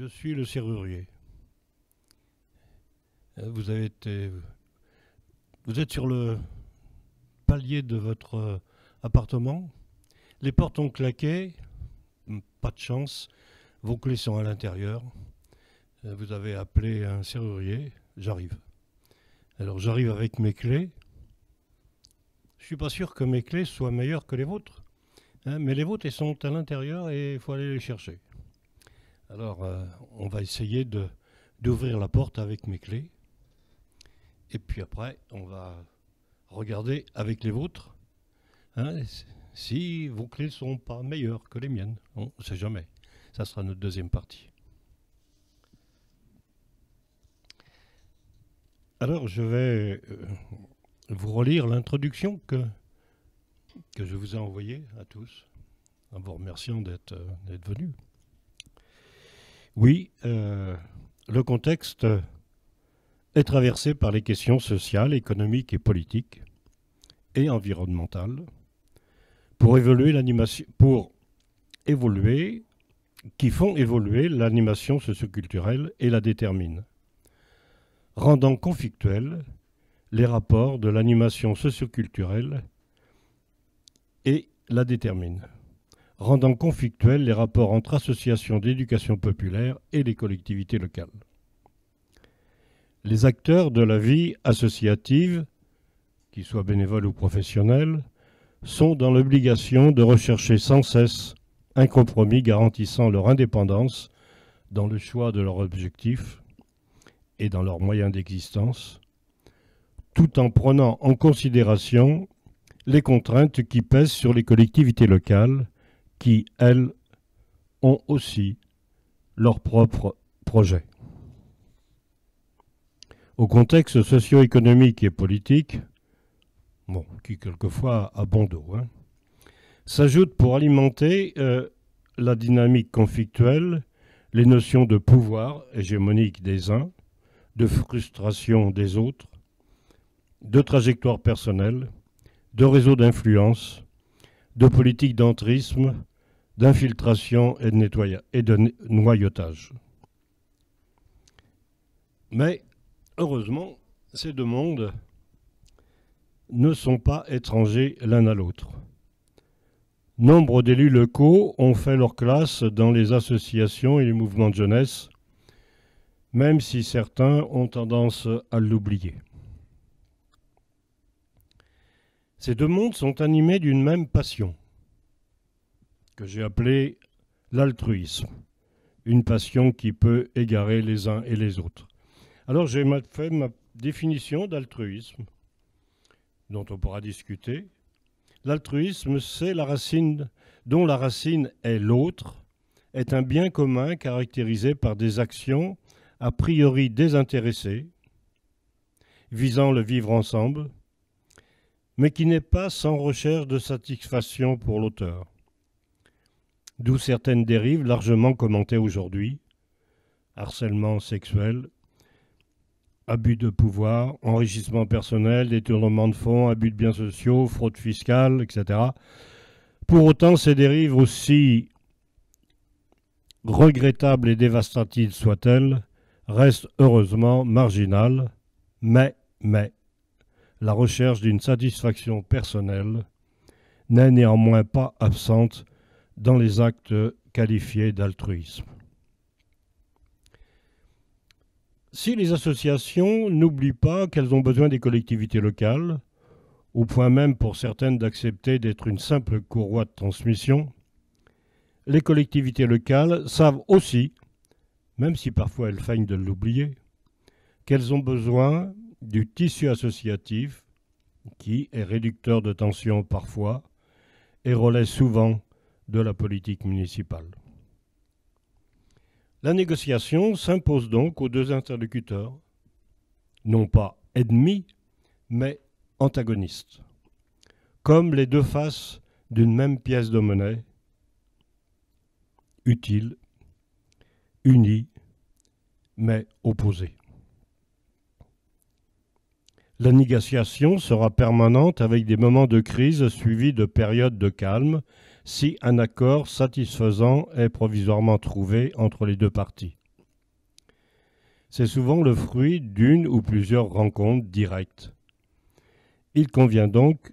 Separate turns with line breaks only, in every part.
Je suis le serrurier. Euh, vous avez été. Vous êtes sur le palier de votre euh, appartement. Les portes ont claqué. Hum, pas de chance. Vos clés sont à l'intérieur. Euh, vous avez appelé un serrurier. J'arrive. Alors j'arrive avec mes clés. Je suis pas sûr que mes clés soient meilleures que les vôtres. Hein, mais les vôtres, sont à l'intérieur et il faut aller les chercher. Alors, euh, on va essayer d'ouvrir la porte avec mes clés. Et puis après, on va regarder avec les vôtres hein, si vos clés ne sont pas meilleures que les miennes. On ne sait jamais. Ça sera notre deuxième partie. Alors, je vais euh, vous relire l'introduction que, que je vous ai envoyée à tous, en vous remerciant d'être euh, venus. Oui, euh, le contexte est traversé par les questions sociales, économiques et politiques et environnementales. Pour évoluer l'animation, pour évoluer, qui font évoluer l'animation socioculturelle et la déterminent, rendant conflictuels les rapports de l'animation socioculturelle et la déterminent rendant conflictuels les rapports entre associations d'éducation populaire et les collectivités locales. Les acteurs de la vie associative, qu'ils soient bénévoles ou professionnels, sont dans l'obligation de rechercher sans cesse un compromis garantissant leur indépendance dans le choix de leurs objectifs et dans leurs moyens d'existence, tout en prenant en considération les contraintes qui pèsent sur les collectivités locales qui, elles, ont aussi leur propre projet. Au contexte socio-économique et politique, bon, qui quelquefois a bon dos, hein, s'ajoute pour alimenter euh, la dynamique conflictuelle les notions de pouvoir hégémonique des uns, de frustration des autres, de trajectoire personnelle, de réseau d'influence, de politique d'entrisme d'infiltration et, et de noyautage. Mais heureusement, ces deux mondes ne sont pas étrangers l'un à l'autre. Nombre d'élus locaux ont fait leur classe dans les associations et les mouvements de jeunesse, même si certains ont tendance à l'oublier. Ces deux mondes sont animés d'une même passion, que j'ai appelé l'altruisme, une passion qui peut égarer les uns et les autres. Alors j'ai fait ma définition d'altruisme, dont on pourra discuter. L'altruisme, c'est la racine dont la racine est l'autre, est un bien commun caractérisé par des actions a priori désintéressées, visant le vivre ensemble, mais qui n'est pas sans recherche de satisfaction pour l'auteur d'où certaines dérives largement commentées aujourd'hui, harcèlement sexuel, abus de pouvoir, enrichissement personnel, détournement de fonds, abus de biens sociaux, fraude fiscale, etc. Pour autant, ces dérives, aussi regrettables et dévastatives soient-elles, restent heureusement marginales, mais, mais, la recherche d'une satisfaction personnelle n'est néanmoins pas absente dans les actes qualifiés d'altruisme. Si les associations n'oublient pas qu'elles ont besoin des collectivités locales, au point même pour certaines d'accepter d'être une simple courroie de transmission, les collectivités locales savent aussi, même si parfois elles feignent de l'oublier, qu'elles ont besoin du tissu associatif qui est réducteur de tension parfois et relaie souvent de la politique municipale. La négociation s'impose donc aux deux interlocuteurs, non pas ennemis, mais antagonistes, comme les deux faces d'une même pièce de monnaie, utiles, unies, mais opposées. La négociation sera permanente avec des moments de crise suivis de périodes de calme si un accord satisfaisant est provisoirement trouvé entre les deux parties. C'est souvent le fruit d'une ou plusieurs rencontres directes. Il convient donc,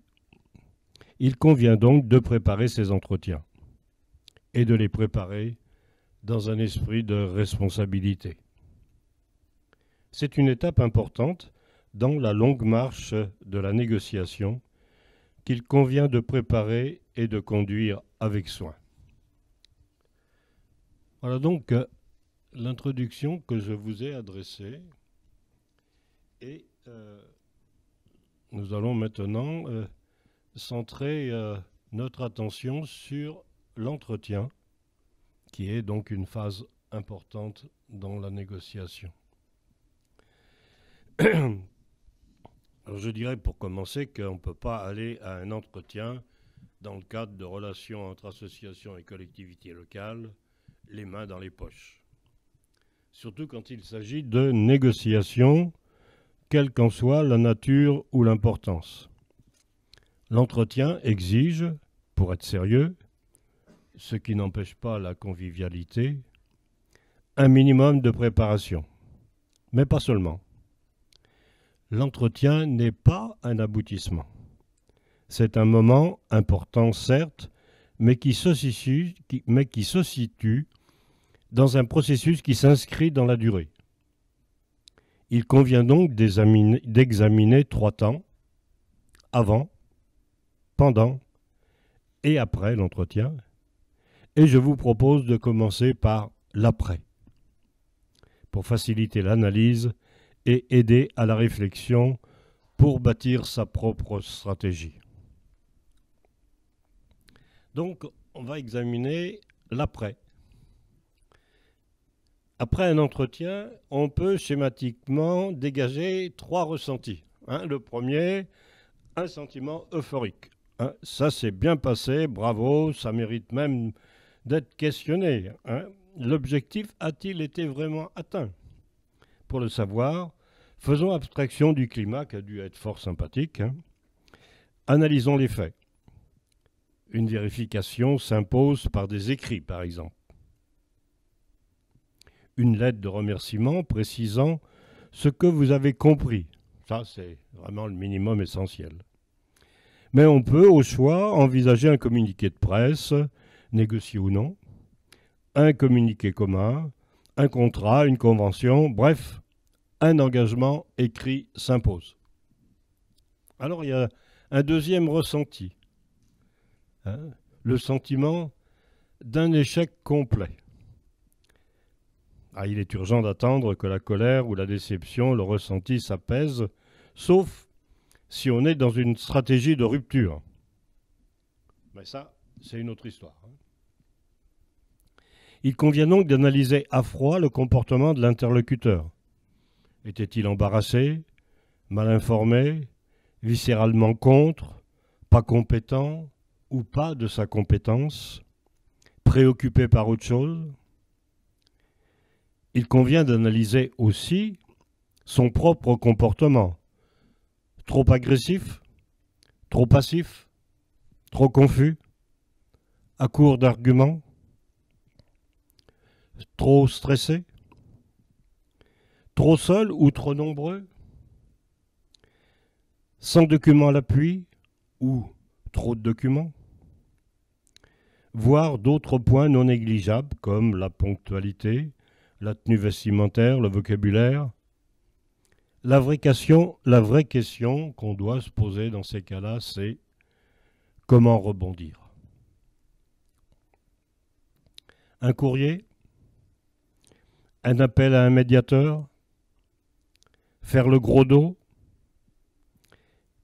il convient donc de préparer ces entretiens et de les préparer dans un esprit de responsabilité. C'est une étape importante dans la longue marche de la négociation qu'il convient de préparer et de conduire avec soin. Voilà donc euh, l'introduction que je vous ai adressée. Et euh, nous allons maintenant euh, centrer notre attention sur l'entretien, qui est donc une phase importante dans la négociation. je dirais pour commencer qu'on ne peut pas aller à un entretien dans le cadre de relations entre associations et collectivités locales, les mains dans les poches. Surtout quand il s'agit de négociations, quelle qu'en soit la nature ou l'importance. L'entretien exige, pour être sérieux, ce qui n'empêche pas la convivialité, un minimum de préparation. Mais pas seulement. L'entretien n'est pas un aboutissement. C'est un moment important, certes, mais qui se situe, dans un processus qui s'inscrit dans la durée. Il convient donc d'examiner trois temps, avant, pendant et après l'entretien, et je vous propose de commencer par l'après, pour faciliter l'analyse et aider à la réflexion pour bâtir sa propre stratégie. Donc, on va examiner l'après. Après un entretien, on peut schématiquement dégager trois ressentis. Hein, le premier, un sentiment euphorique. Hein, ça s'est bien passé, bravo, ça mérite même d'être questionné. Hein, l'objectif a-t-il été vraiment atteint Pour le savoir, faisons abstraction du climat qui a dû être fort sympathique. Analysons les faits une vérification s'impose par des écrits, par exemple. Une lettre de remerciement précisant ce que vous avez compris. Ça, c'est vraiment le minimum essentiel. Mais on peut, au choix, envisager un communiqué de presse, négocié ou non, un communiqué commun, un contrat, une convention, bref, un engagement écrit s'impose. Alors il y a un deuxième ressenti. Hein, le sentiment d'un échec complet. Ah, il est urgent d'attendre que la colère ou la déception, le ressenti s'apaise, sauf si on est dans une stratégie de rupture. Mais ça, c'est une autre histoire. Hein. Il convient donc d'analyser à froid le comportement de l'interlocuteur. Était-il embarrassé, mal informé, viscéralement contre, pas compétent, ou pas de sa compétence, préoccupé par autre chose. Il convient d'analyser aussi son propre comportement. Trop agressif, trop passif, trop confus, à court d'arguments, trop stressé, trop seul ou trop nombreux, sans document à l'appui ou trop de documents Voir d'autres points non négligeables comme la ponctualité, la tenue vestimentaire, le vocabulaire la vraie question, la vraie question qu'on doit se poser dans ces cas-là, c'est comment rebondir Un courrier Un appel à un médiateur Faire le gros dos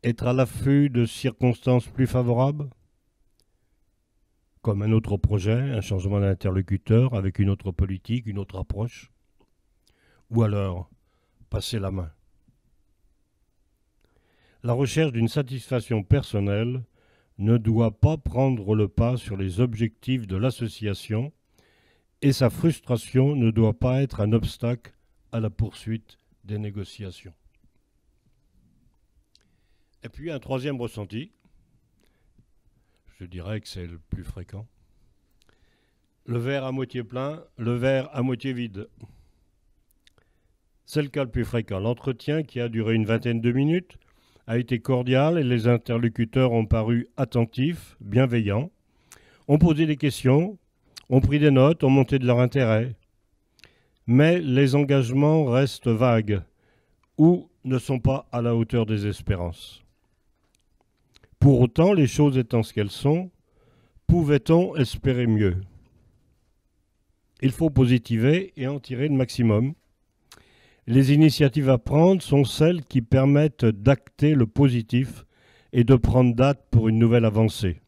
être à l'affût de circonstances plus favorables Comme un autre projet, un changement d'interlocuteur avec une autre politique, une autre approche Ou alors passer la main La recherche d'une satisfaction personnelle ne doit pas prendre le pas sur les objectifs de l'association et sa frustration ne doit pas être un obstacle à la poursuite des négociations. Et puis un troisième ressenti, je dirais que c'est le plus fréquent. Le verre à moitié plein, le verre à moitié vide. C'est le cas le plus fréquent. L'entretien, qui a duré une vingtaine de minutes, a été cordial et les interlocuteurs ont paru attentifs, bienveillants, ont posé des questions, ont pris des notes, ont monté de leur intérêt. Mais les engagements restent vagues ou ne sont pas à la hauteur des espérances. Pour autant, les choses étant ce qu'elles sont, pouvait-on espérer mieux Il faut positiver et en tirer le maximum. Les initiatives à prendre sont celles qui permettent d'acter le positif et de prendre date pour une nouvelle avancée.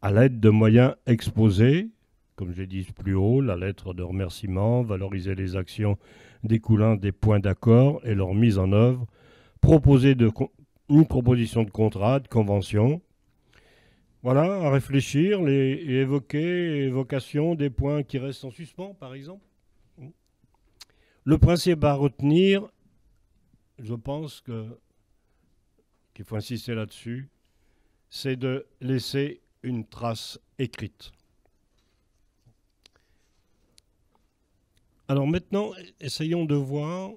À l'aide de moyens exposés, comme j'ai dit plus haut, la lettre de remerciement, valoriser les actions découlant des points d'accord et leur mise en œuvre, proposer de, une proposition de contrat, de convention. Voilà, à réfléchir les, et évoquer, évocation des points qui restent en suspens, par exemple. Le principe à retenir, je pense que qu'il faut insister là-dessus, c'est de laisser une trace écrite. Alors maintenant, essayons de voir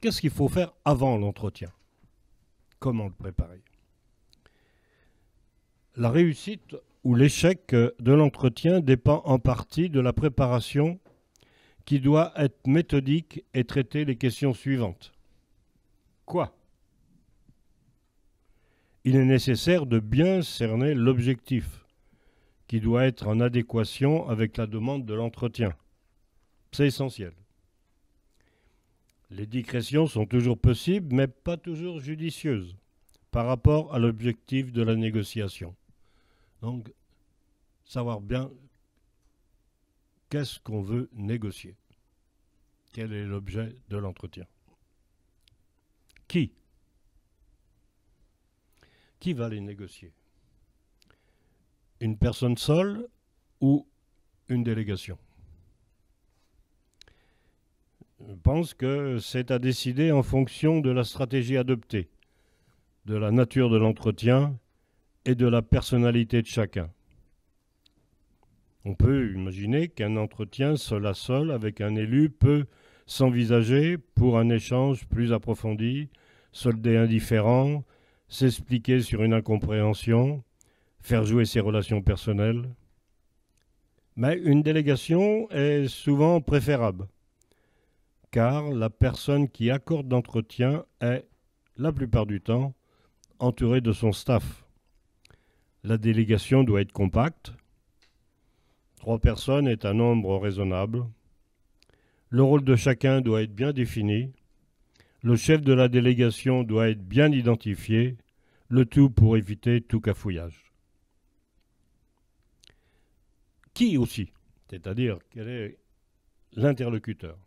qu'est-ce qu'il faut faire avant l'entretien comment le préparer. La réussite ou l'échec de l'entretien dépend en partie de la préparation qui doit être méthodique et traiter les questions suivantes. Quoi Il est nécessaire de bien cerner l'objectif qui doit être en adéquation avec la demande de l'entretien. C'est essentiel. Les digressions sont toujours possibles, mais pas toujours judicieuses, par rapport à l'objectif de la négociation. Donc, savoir bien qu'est-ce qu'on veut négocier. Quel est l'objet de l'entretien Qui Qui va les négocier Une personne seule ou une délégation je pense que c'est à décider en fonction de la stratégie adoptée, de la nature de l'entretien et de la personnalité de chacun. On peut imaginer qu'un entretien seul à seul avec un élu peut s'envisager pour un échange plus approfondi, solder indifférent, s'expliquer sur une incompréhension, faire jouer ses relations personnelles. Mais une délégation est souvent préférable car la personne qui accorde l'entretien est, la plupart du temps, entourée de son staff. La délégation doit être compacte. Trois personnes est un nombre raisonnable. Le rôle de chacun doit être bien défini. Le chef de la délégation doit être bien identifié, le tout pour éviter tout cafouillage. Qui aussi C'est-à-dire quel est l'interlocuteur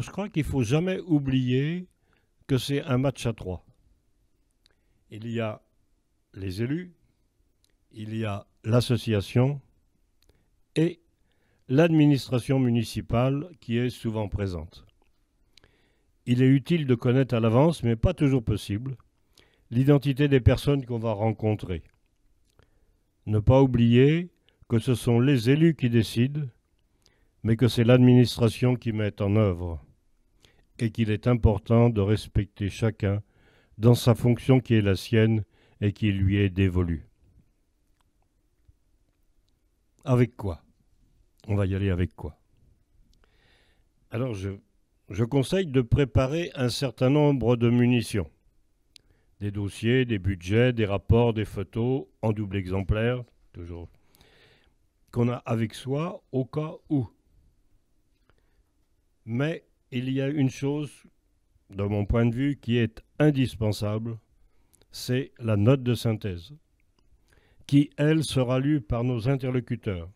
je crois qu'il faut jamais oublier que c'est un match à trois. Il y a les élus, il y a l'association et l'administration municipale qui est souvent présente. Il est utile de connaître à l'avance, mais pas toujours possible, l'identité des personnes qu'on va rencontrer. Ne pas oublier que ce sont les élus qui décident mais que c'est l'administration qui met en œuvre, et qu'il est important de respecter chacun dans sa fonction qui est la sienne et qui lui est dévolue. Avec quoi On va y aller avec quoi Alors je, je conseille de préparer un certain nombre de munitions des dossiers, des budgets, des rapports, des photos en double exemplaire, toujours, qu'on a avec soi au cas où. Mais il y a une chose, de mon point de vue, qui est indispensable, c'est la note de synthèse, qui, elle, sera lue par nos interlocuteurs.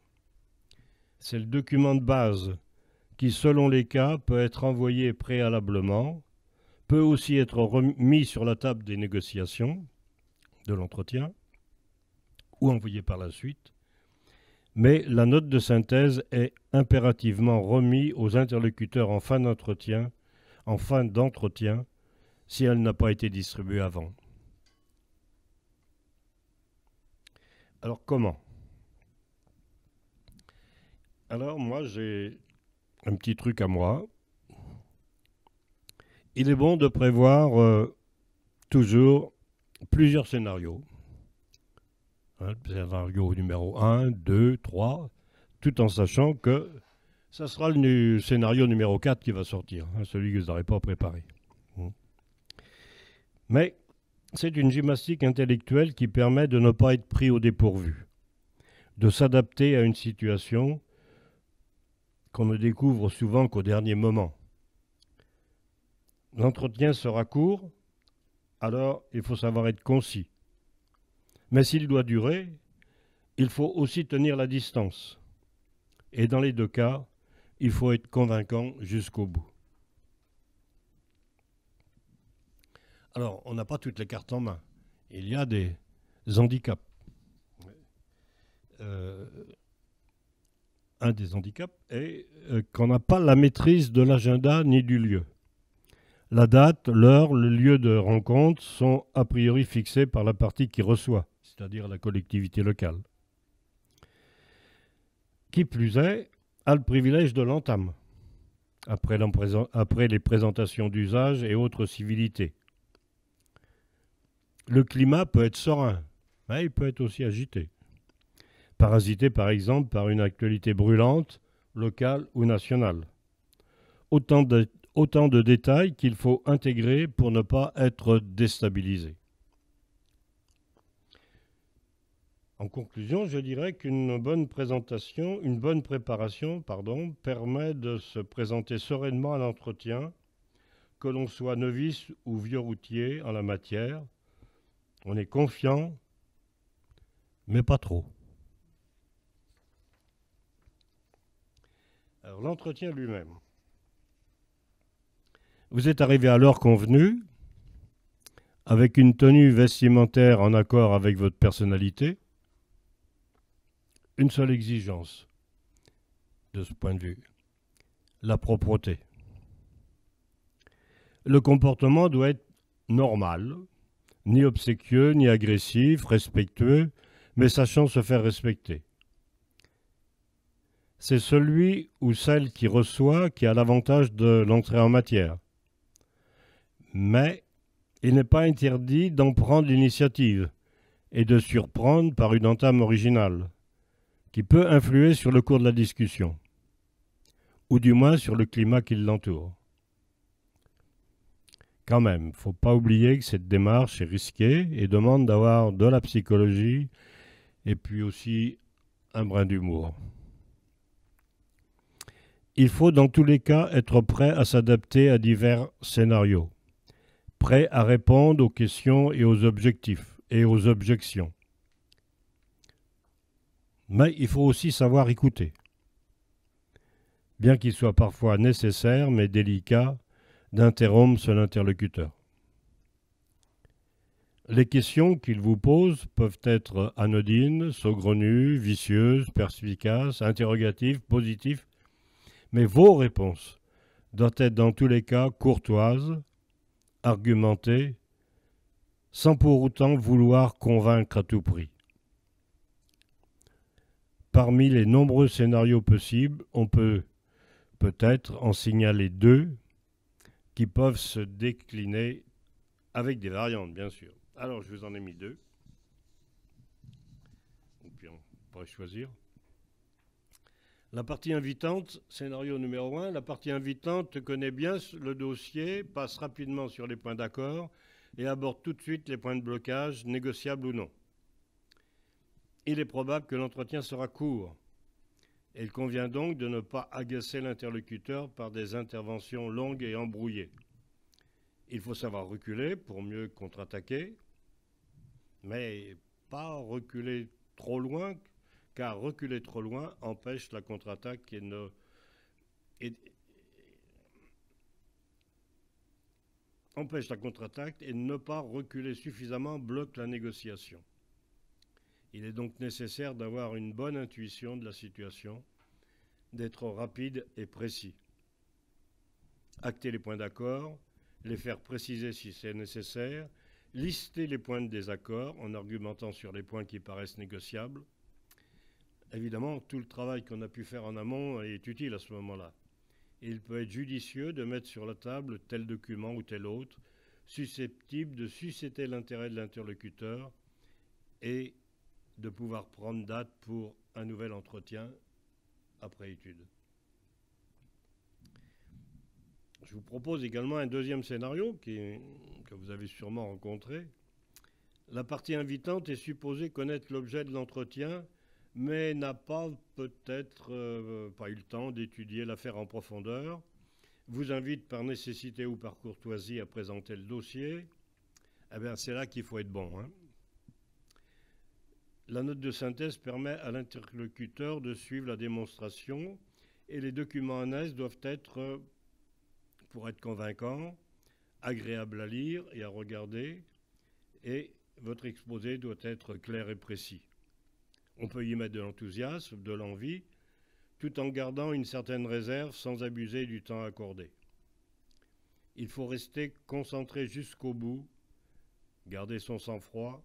C'est le document de base qui, selon les cas, peut être envoyé préalablement, peut aussi être remis sur la table des négociations, de l'entretien, ou envoyé par la suite, mais la note de synthèse est impérativement remise aux interlocuteurs en fin d'entretien, en fin d'entretien, si elle n'a pas été distribuée avant. Alors comment Alors moi j'ai un petit truc à moi. Il est bon de prévoir euh, toujours plusieurs scénarios. Hein, scénario numéro 1, 2, 3, tout en sachant que ça sera le scénario numéro 4 qui va sortir, hein, celui que vous n'aurez pas préparé. Hein. Mais c'est une gymnastique intellectuelle qui permet de ne pas être pris au dépourvu, de s'adapter à une situation qu'on ne découvre souvent qu'au dernier moment. L'entretien sera court, alors il faut savoir être concis. Mais s'il doit durer, il faut aussi tenir la distance. Et dans les deux cas, il faut être convaincant jusqu'au bout. Alors, on n'a pas toutes les cartes en main. Il y a des handicaps. Euh, un des handicaps est euh, qu'on n'a pas la maîtrise de l'agenda ni du lieu. La date, l'heure, le lieu de rencontre sont a priori fixés par la partie qui reçoit c'est-à-dire la collectivité locale. Qui plus est, a le privilège de l'entame, après, les présentations d'usage et autres civilités. Le climat peut être serein, mais il peut être aussi agité. Parasité par exemple par une actualité brûlante, locale ou nationale. Autant de, autant de détails qu'il faut intégrer pour ne pas être déstabilisé. En conclusion, je dirais qu'une bonne présentation, une bonne préparation, pardon, permet de se présenter sereinement à l'entretien, que l'on soit novice ou vieux routier en la matière. On est confiant, mais pas trop. l'entretien lui-même. Vous êtes arrivé à l'heure convenue, avec une tenue vestimentaire en accord avec votre personnalité une seule exigence de ce point de vue, la propreté. Le comportement doit être normal, ni obséquieux, ni agressif, respectueux, mais sachant se faire respecter. C'est celui ou celle qui reçoit qui a l'avantage de l'entrée en matière. Mais il n'est pas interdit d'en prendre l'initiative et de surprendre par une entame originale qui peut influer sur le cours de la discussion, ou du moins sur le climat qui l'entoure. Quand même, faut pas oublier que cette démarche est risquée et demande d'avoir de la psychologie et puis aussi un brin d'humour. Il faut dans tous les cas être prêt à s'adapter à divers scénarios, prêt à répondre aux questions et aux objectifs et aux objections, mais il faut aussi savoir écouter. Bien qu'il soit parfois nécessaire, mais délicat, d'interrompre son interlocuteur. Les questions qu'il vous pose peuvent être anodines, saugrenues, vicieuses, perspicaces, interrogatives, positives, mais vos réponses doivent être dans tous les cas courtoises, argumentées, sans pour autant vouloir convaincre à tout prix. Parmi les nombreux scénarios possibles, on peut peut-être en signaler deux qui peuvent se décliner avec des variantes, bien sûr. Alors, je vous en ai mis deux. on pourrait choisir. La partie invitante, scénario numéro un, la partie invitante connaît bien le dossier, passe rapidement sur les points d'accord et aborde tout de suite les points de blocage, négociables ou non il est probable que l'entretien sera court. Il convient donc de ne pas agacer l'interlocuteur par des interventions longues et embrouillées. Il faut savoir reculer pour mieux contre-attaquer, mais pas reculer trop loin, car reculer trop loin empêche la contre-attaque et ne... empêche la contre-attaque et ne pas reculer suffisamment bloque la négociation. Il est donc nécessaire d'avoir une bonne intuition de la situation, d'être rapide et précis. Acter les points d'accord, les faire préciser si c'est nécessaire, lister les points de désaccord en argumentant sur les points qui paraissent négociables. Évidemment, tout le travail qu'on a pu faire en amont est utile à ce moment-là. Il peut être judicieux de mettre sur la table tel document ou tel autre, susceptible de susciter l'intérêt de l'interlocuteur et de pouvoir prendre date pour un nouvel entretien après étude. Je vous propose également un deuxième scénario qui, que vous avez sûrement rencontré. La partie invitante est supposée connaître l'objet de l'entretien, mais n'a pas peut-être euh, pas eu le temps d'étudier l'affaire en profondeur, vous invite par nécessité ou par courtoisie à présenter le dossier. Eh bien, c'est là qu'il faut être bon. Hein. La note de synthèse permet à l'interlocuteur de suivre la démonstration et les documents annexes doivent être, pour être convaincants, agréables à lire et à regarder et votre exposé doit être clair et précis. On peut y mettre de l'enthousiasme, de l'envie, tout en gardant une certaine réserve sans abuser du temps accordé. Il faut rester concentré jusqu'au bout, garder son sang-froid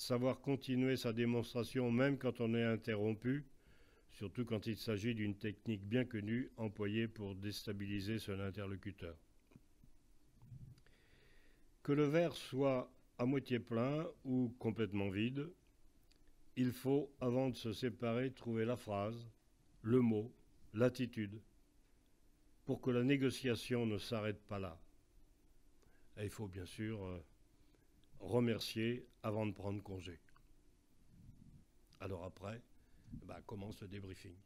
savoir continuer sa démonstration même quand on est interrompu, surtout quand il s'agit d'une technique bien connue employée pour déstabiliser son interlocuteur. Que le verre soit à moitié plein ou complètement vide, il faut, avant de se séparer, trouver la phrase, le mot, l'attitude, pour que la négociation ne s'arrête pas là. il faut bien sûr euh, remercier avant de prendre congé. Alors après, bah, commence le débriefing.